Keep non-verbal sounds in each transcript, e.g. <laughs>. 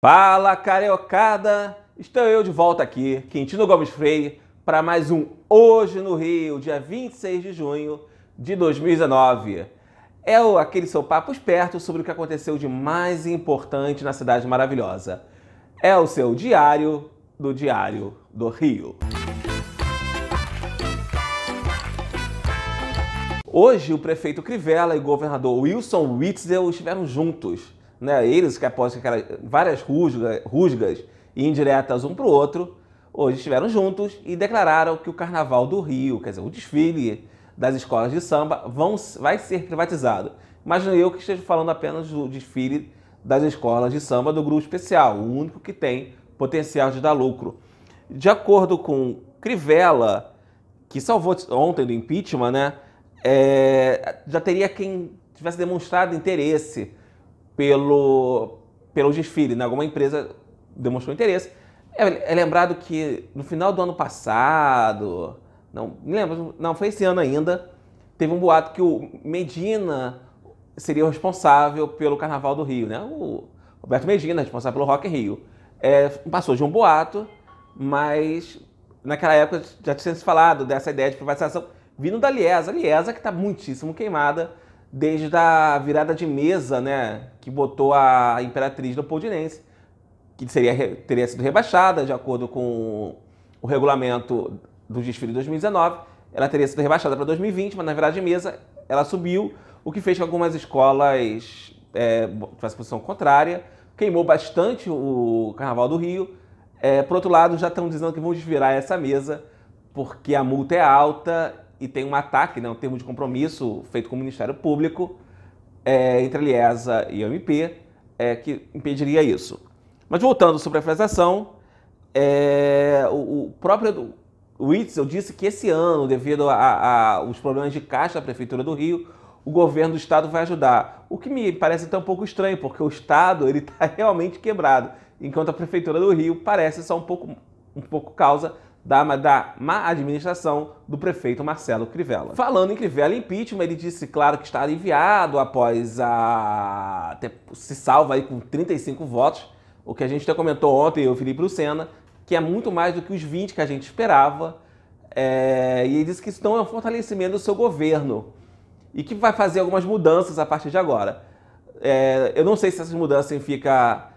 Fala cariocada! Estou eu de volta aqui, Quintino Gomes Freire, para mais um Hoje no Rio, dia 26 de junho de 2019. É o, aquele seu papo esperto sobre o que aconteceu de mais importante na cidade maravilhosa. É o seu diário do Diário do Rio. Hoje, o prefeito Crivella e o governador Wilson Witzel estiveram juntos né, eles que após aquelas, várias rusga, rusgas e indiretas um para o outro, hoje estiveram juntos e declararam que o Carnaval do Rio, quer dizer, o desfile das escolas de samba, vão, vai ser privatizado. Imagino eu que esteja falando apenas do desfile das escolas de samba do grupo especial, o único que tem potencial de dar lucro. De acordo com Crivella, que salvou ontem do impeachment, né, é, já teria quem tivesse demonstrado interesse pelo, pelo desfile, né? alguma empresa demonstrou interesse. É, é lembrado que no final do ano passado, não me lembro, não foi esse ano ainda, teve um boato que o Medina seria o responsável pelo Carnaval do Rio, né? O Roberto Medina, responsável pelo Rock in Rio. É, passou de um boato, mas naquela época já tinha se falado dessa ideia de privatização vindo da Liesa. A Liesa que está muitíssimo queimada desde a virada de mesa, né, que botou a Imperatriz Leopoldinense, que seria, teria sido rebaixada de acordo com o regulamento do desfile de 2019. Ela teria sido rebaixada para 2020, mas na virada de mesa ela subiu, o que fez que algumas escolas é, tivessem posição contrária, queimou bastante o Carnaval do Rio. É, por outro lado, já estão dizendo que vão desvirar essa mesa porque a multa é alta e tem um ataque, né, um termo de compromisso feito com o Ministério Público é, entre a Liesa e a MP é, que impediria isso. Mas voltando sobre a privatização, é, o, o, próprio Witzel disse que esse ano, devido aos problemas de caixa da Prefeitura do Rio, o governo do Estado vai ajudar. O que me parece até um pouco estranho, porque o Estado ele está <laughs> realmente quebrado, enquanto a Prefeitura do Rio parece só um pouco, um pouco causa da, da má administração do prefeito Marcelo Crivella. Falando em Crivella impeachment, ele disse, claro, que está aliviado após a... se salva aí com 35 votos, o que a gente até comentou ontem, eu e o Felipe Lucena, que é muito mais do que os 20 que a gente esperava, é... e ele disse que isso não é um fortalecimento do seu governo, e que vai fazer algumas mudanças a partir de agora. É... Eu não sei se essas mudanças significa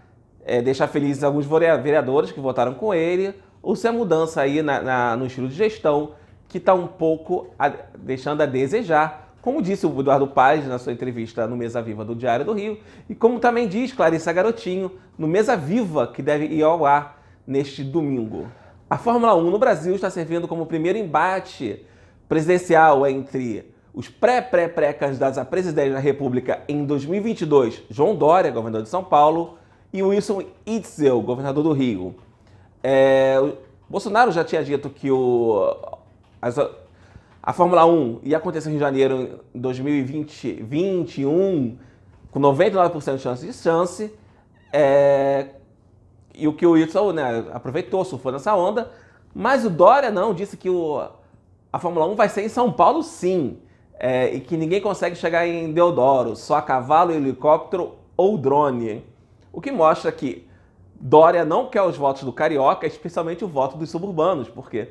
é, deixar felizes alguns vereadores que votaram com ele, ou se é mudança aí na, na, no estilo de gestão que está um pouco a, deixando a desejar, como disse o Eduardo Paz na sua entrevista no Mesa Viva do Diário do Rio, e como também diz Clarissa Garotinho no Mesa Viva, que deve ir ao ar neste domingo. A Fórmula 1 no Brasil está servindo como primeiro embate presidencial entre os pré-pré-pré-candidatos à presidência da República em 2022, João Dória, governador de São Paulo, e Wilson Itzel, governador do Rio. É, Bolsonaro já tinha dito que o, a Fórmula 1 ia acontecer em janeiro de 2021, com 99% de chance de chance. É, e o que o Wilson né, aproveitou, surfou nessa onda. Mas o Dória não, disse que o, a Fórmula 1 vai ser em São Paulo sim. É, e que ninguém consegue chegar em Deodoro, só a cavalo, helicóptero ou drone. O que mostra que Dória não quer os votos do Carioca, especialmente o voto dos suburbanos, porque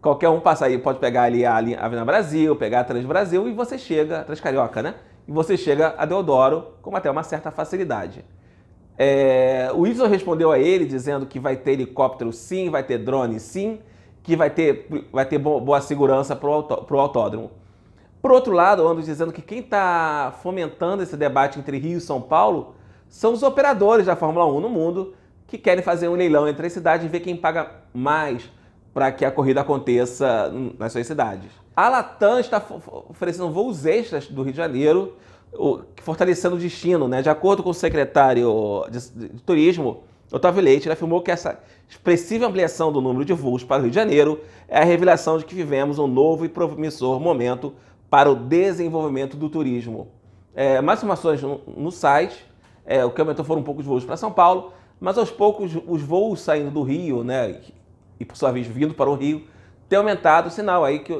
qualquer um passa aí, pode pegar ali a Avenida Brasil, pegar a Trans Brasil e você chega, Transcarioca, Carioca, né? E você chega a Deodoro com até uma certa facilidade. É, o Ibsen respondeu a ele dizendo que vai ter helicóptero sim, vai ter drone sim, que vai ter, vai ter boa segurança para o autódromo. Por outro lado, eu ando dizendo que quem está fomentando esse debate entre Rio e São Paulo são os operadores da Fórmula 1 no mundo, que querem fazer um leilão entre as cidades e ver quem paga mais para que a corrida aconteça nas suas cidades. A Latam está oferecendo voos extras do Rio de Janeiro, fortalecendo o destino. Né? De acordo com o secretário de Turismo, Otávio Leite, ele afirmou que essa expressiva ampliação do número de voos para o Rio de Janeiro é a revelação de que vivemos um novo e promissor momento para o desenvolvimento do turismo. É, mais informações no, no site. É, o que aumentou foram um pouco os voos para São Paulo, mas aos poucos, os voos saindo do Rio, né, e por sua vez vindo para o Rio, tem aumentado, sinal aí que,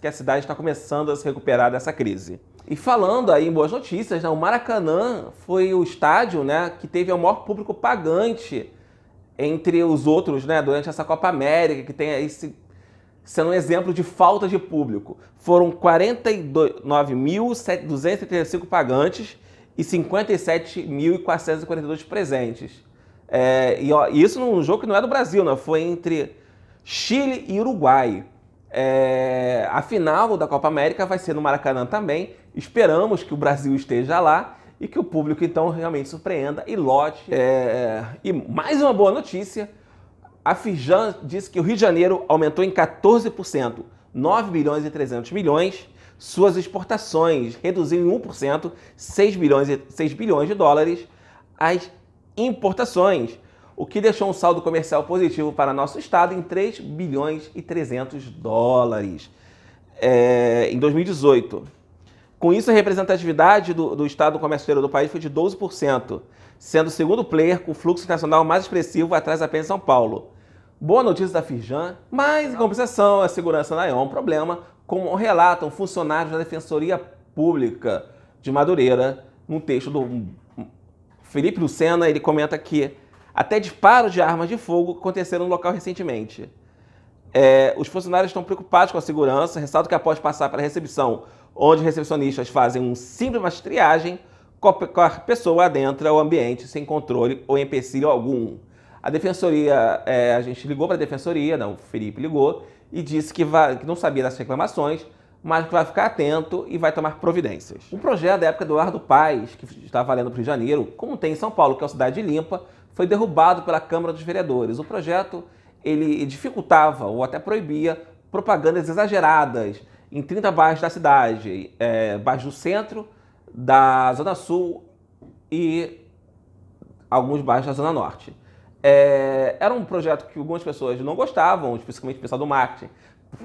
que a cidade está começando a se recuperar dessa crise. E falando aí em boas notícias, né, o Maracanã foi o estádio né, que teve o maior público pagante entre os outros né, durante essa Copa América, que tem aí sendo um exemplo de falta de público. Foram 49.235 pagantes e 57.442 presentes. É, e, ó, isso num jogo que não é do Brasil, né? Foi entre Chile e Uruguai. É, a final da Copa América vai ser no Maracanã também. Esperamos que o Brasil esteja lá e que o público então realmente surpreenda e lote. É, é e mais uma boa notícia: a Fijan disse que o Rio de Janeiro aumentou em 14%, 9 bilhões e 300 milhões. Suas exportações reduziram em 1%, 6 bilhões, 6 bilhões de dólares. As importações, o que deixou um saldo comercial positivo para nosso estado em 3 bilhões e 300 dólares é, em 2018. Com isso, a representatividade do, do estado comerciante do país foi de 12%, sendo o segundo player com fluxo internacional mais expressivo atrás apenas São Paulo. Boa notícia da Firjan, mas em compensação, a segurança não é um problema, como relatam funcionários da Defensoria Pública de Madureira num texto do Felipe Lucena ele comenta que até disparos de armas de fogo aconteceram no local recentemente. É, os funcionários estão preocupados com a segurança, ressalto que após passar pela recepção, onde os recepcionistas fazem um simples triagem, qualquer pessoa adentra o ambiente sem controle ou empecilho algum. A defensoria, é, a gente ligou para a defensoria, não, o Felipe ligou e disse que, que não sabia das reclamações, mas que vai ficar atento e vai tomar providências. Um projeto da época do Eduardo Paes, que está valendo para o Rio de Janeiro, como tem em São Paulo, que é uma cidade limpa, foi derrubado pela Câmara dos Vereadores. O projeto ele dificultava ou até proibia propagandas exageradas em 30 bairros da cidade, é, bairros do centro, da Zona Sul e alguns bairros da Zona Norte. É, era um projeto que algumas pessoas não gostavam, especificamente o pessoal do marketing,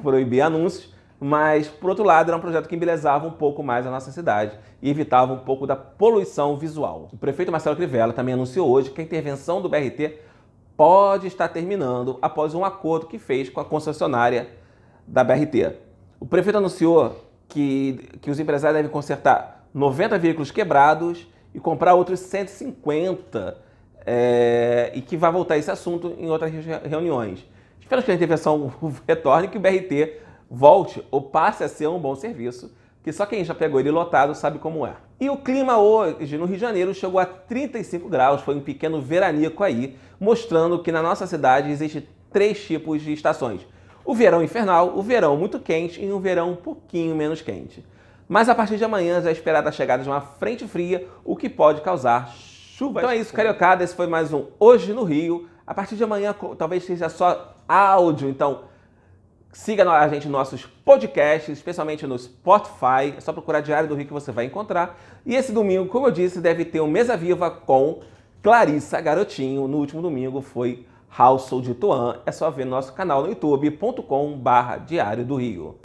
proibir anúncios, mas por outro lado era um projeto que embelezava um pouco mais a nossa cidade e evitava um pouco da poluição visual. O prefeito Marcelo Crivella também anunciou hoje que a intervenção do BRT pode estar terminando após um acordo que fez com a concessionária da BRT. O prefeito anunciou que, que os empresários devem consertar 90 veículos quebrados e comprar outros 150 é, eh, e que vai voltar esse assunto em outras reuniões. Espero que a intervenção <laughs> retorne e que o BRT volte ou passe a ser um bom serviço, que só quem já pegou ele lotado sabe como é. E o clima hoje no Rio de Janeiro chegou a 35 graus, foi um pequeno veranico aí, mostrando que na nossa cidade existe três tipos de estações: o verão infernal, o verão muito quente e um verão um pouquinho menos quente. Mas a partir de amanhã já é esperada a chegada de uma frente fria, o que pode causar chuva. Então é isso, cariocada, esse foi mais um Hoje no Rio. A partir de amanhã talvez seja só áudio, então Siga a gente nos nossos podcasts, especialmente no Spotify. É só procurar Diário do Rio que você vai encontrar. E esse domingo, como eu disse, deve ter um Mesa Viva com Clarissa Garotinho. No último domingo foi Household Tuan. É só ver no nosso canal no youtube.com barra Diário do Rio.